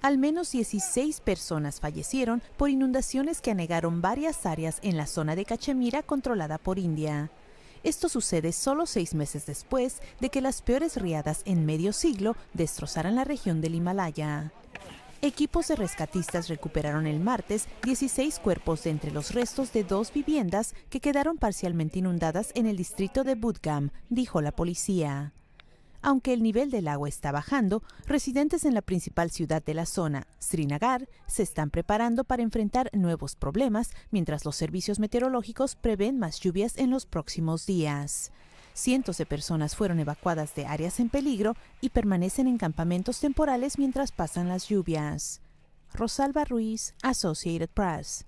Al menos 16 personas fallecieron por inundaciones que anegaron varias áreas en la zona de Cachemira controlada por India. Esto sucede solo seis meses después de que las peores riadas en medio siglo destrozaran la región del Himalaya. Equipos de rescatistas recuperaron el martes 16 cuerpos de entre los restos de dos viviendas que quedaron parcialmente inundadas en el distrito de Budgam, dijo la policía. Aunque el nivel del agua está bajando, residentes en la principal ciudad de la zona, Srinagar, se están preparando para enfrentar nuevos problemas mientras los servicios meteorológicos prevén más lluvias en los próximos días. Cientos de personas fueron evacuadas de áreas en peligro y permanecen en campamentos temporales mientras pasan las lluvias. Rosalba Ruiz, Associated Press.